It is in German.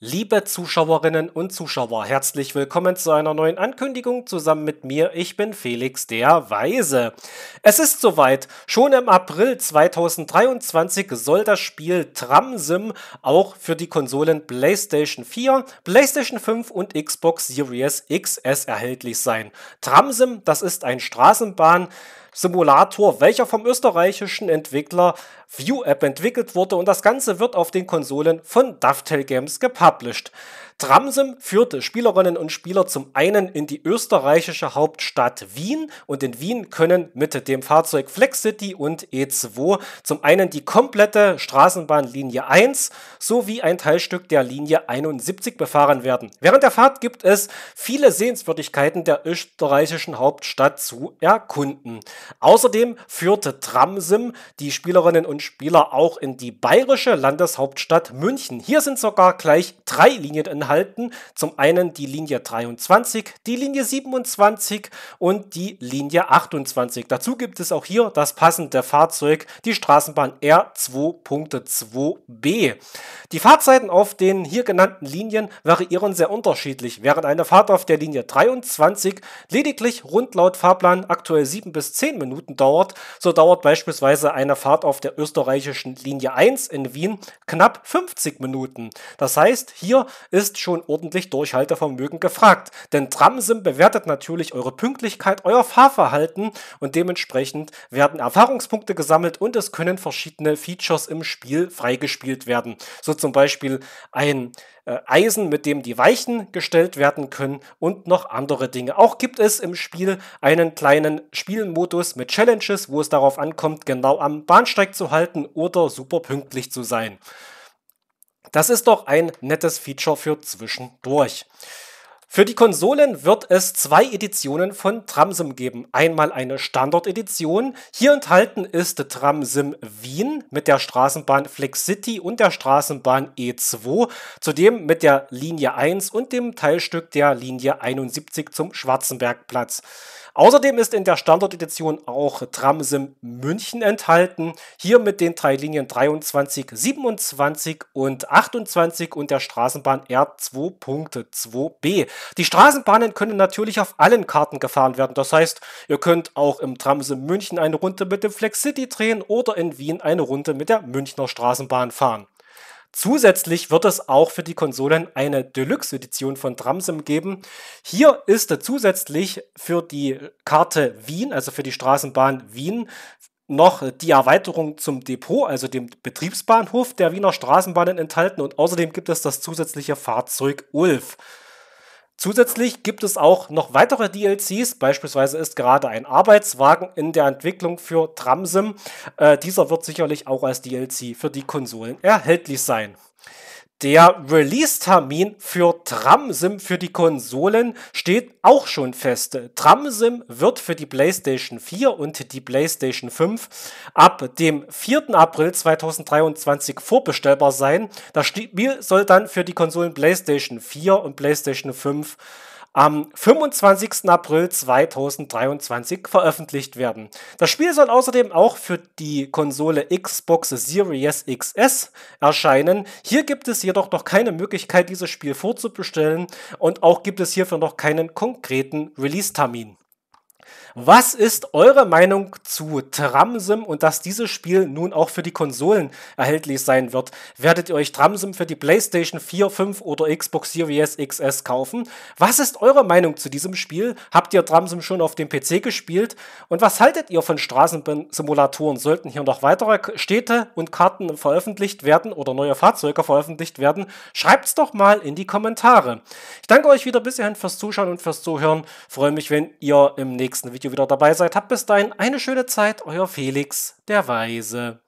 Liebe Zuschauerinnen und Zuschauer, herzlich willkommen zu einer neuen Ankündigung zusammen mit mir. Ich bin Felix der Weise. Es ist soweit. Schon im April 2023 soll das Spiel Tramsim auch für die Konsolen PlayStation 4, PlayStation 5 und Xbox Series XS erhältlich sein. Tramsim, das ist ein Straßenbahn Simulator, welcher vom österreichischen Entwickler View App entwickelt wurde und das Ganze wird auf den Konsolen von Dovetail Games gepublished. Tramsim führte Spielerinnen und Spieler zum einen in die österreichische Hauptstadt Wien und in Wien können mit dem Fahrzeug Flex City und E2 zum einen die komplette Straßenbahnlinie 1 sowie ein Teilstück der Linie 71 befahren werden. Während der Fahrt gibt es viele Sehenswürdigkeiten der österreichischen Hauptstadt zu erkunden. Außerdem führte Tramsim die Spielerinnen und Spieler auch in die bayerische Landeshauptstadt München. Hier sind sogar gleich drei Linien in halten. Zum einen die Linie 23, die Linie 27 und die Linie 28. Dazu gibt es auch hier das passende Fahrzeug, die Straßenbahn R2.2b. Die Fahrzeiten auf den hier genannten Linien variieren sehr unterschiedlich, während eine Fahrt auf der Linie 23 lediglich rund laut Fahrplan aktuell 7 bis 10 Minuten dauert, so dauert beispielsweise eine Fahrt auf der österreichischen Linie 1 in Wien knapp 50 Minuten. Das heißt, hier ist schon ordentlich Durchhaltevermögen gefragt. Denn Tramsim bewertet natürlich eure Pünktlichkeit, euer Fahrverhalten und dementsprechend werden Erfahrungspunkte gesammelt und es können verschiedene Features im Spiel freigespielt werden. So zum Beispiel ein äh, Eisen, mit dem die Weichen gestellt werden können und noch andere Dinge. Auch gibt es im Spiel einen kleinen Spielmodus mit Challenges, wo es darauf ankommt, genau am Bahnsteig zu halten oder super pünktlich zu sein. Das ist doch ein nettes Feature für zwischendurch. Für die Konsolen wird es zwei Editionen von Tramsim geben. Einmal eine Standard-Edition. Hier enthalten ist Tramsim Wien mit der Straßenbahn Flex City und der Straßenbahn E2, zudem mit der Linie 1 und dem Teilstück der Linie 71 zum Schwarzenbergplatz. Außerdem ist in der Standard-Edition auch Tramsim München enthalten. Hier mit den drei Linien 23, 27 und 28 und der Straßenbahn R2.2b. Die Straßenbahnen können natürlich auf allen Karten gefahren werden. Das heißt, ihr könnt auch im Tramsim München eine Runde mit dem Flex City drehen oder in Wien eine Runde mit der Münchner Straßenbahn fahren. Zusätzlich wird es auch für die Konsolen eine Deluxe-Edition von Tramsim geben. Hier ist zusätzlich für die Karte Wien, also für die Straßenbahn Wien, noch die Erweiterung zum Depot, also dem Betriebsbahnhof der Wiener Straßenbahnen enthalten und außerdem gibt es das zusätzliche Fahrzeug Ulf. Zusätzlich gibt es auch noch weitere DLCs, beispielsweise ist gerade ein Arbeitswagen in der Entwicklung für Tramsim. Äh, dieser wird sicherlich auch als DLC für die Konsolen erhältlich sein. Der Release-Termin für Tramsim für die Konsolen steht auch schon fest. Tramsim wird für die PlayStation 4 und die PlayStation 5 ab dem 4. April 2023 vorbestellbar sein. Das Spiel soll dann für die Konsolen PlayStation 4 und PlayStation 5 am 25. April 2023 veröffentlicht werden. Das Spiel soll außerdem auch für die Konsole Xbox Series XS erscheinen. Hier gibt es jedoch noch keine Möglichkeit, dieses Spiel vorzubestellen und auch gibt es hierfür noch keinen konkreten Release-Termin. Was ist eure Meinung zu Tramsim und dass dieses Spiel nun auch für die Konsolen erhältlich sein wird? Werdet ihr euch Tramsim für die PlayStation 4, 5 oder Xbox Series XS kaufen? Was ist eure Meinung zu diesem Spiel? Habt ihr Tramsim schon auf dem PC gespielt? Und was haltet ihr von Straßensimulatoren? Sollten hier noch weitere Städte und Karten veröffentlicht werden oder neue Fahrzeuge veröffentlicht werden? Schreibt's doch mal in die Kommentare. Ich danke euch wieder bis hierhin fürs Zuschauen und fürs Zuhören. Freue mich, wenn ihr im nächsten Video Video wieder dabei seid. Habt bis dahin eine schöne Zeit, euer Felix der Weise.